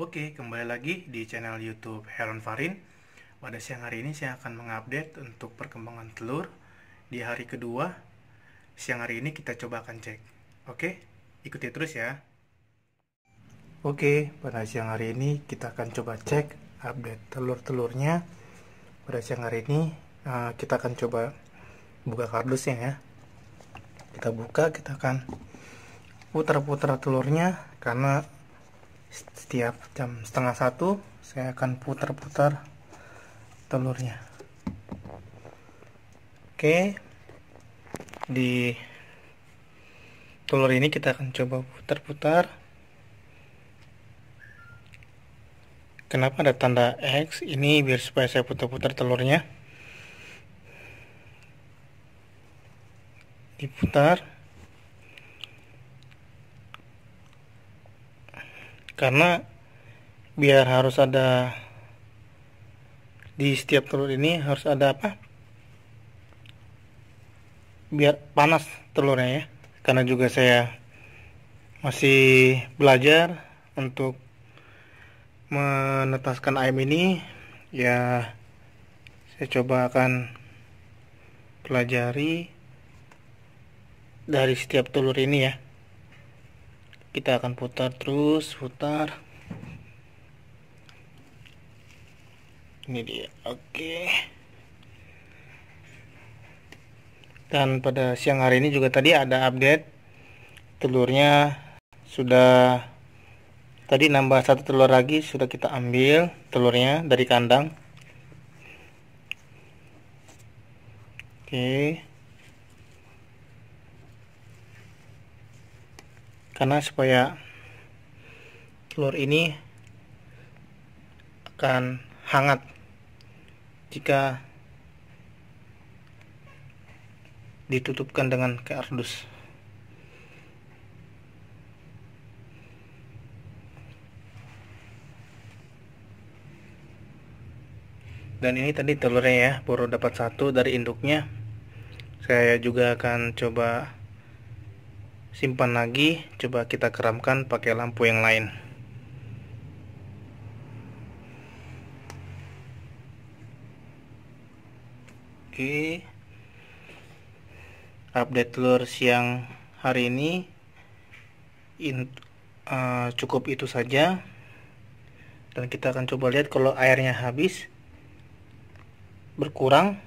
Oke, kembali lagi di channel YouTube Heron Farin. Pada siang hari ini saya akan mengupdate untuk perkembangan telur di hari kedua. Siang hari ini kita coba akan cek. Oke, ikuti terus ya. Oke, pada siang hari ini kita akan coba cek update telur-telurnya. Pada siang hari ini eh, kita akan coba buka kardusnya ya. Kita buka, kita akan putar-putar telurnya karena setiap jam setengah satu saya akan putar-putar telurnya oke di telur ini kita akan coba putar-putar kenapa ada tanda X ini biar supaya saya putar-putar telurnya diputar karena biar harus ada di setiap telur ini harus ada apa biar panas telurnya ya karena juga saya masih belajar untuk menetaskan ayam ini ya saya coba akan pelajari dari setiap telur ini ya kita akan putar terus putar ini dia oke dan pada siang hari ini juga tadi ada update telurnya sudah tadi nambah satu telur lagi sudah kita ambil telurnya dari kandang oke okay. karena supaya telur ini akan hangat jika ditutupkan dengan kardus dan ini tadi telurnya ya baru dapat satu dari induknya saya juga akan coba simpan lagi coba kita keramkan pakai lampu yang lain oke update telur siang hari ini in, uh, cukup itu saja dan kita akan coba lihat kalau airnya habis berkurang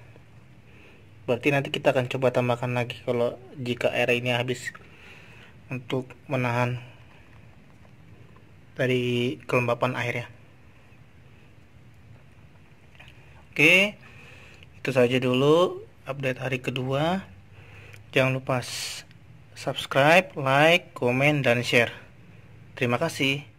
berarti nanti kita akan coba tambahkan lagi kalau jika air ini habis untuk menahan dari kelembapan airnya oke itu saja dulu update hari kedua jangan lupa subscribe, like, komen, dan share terima kasih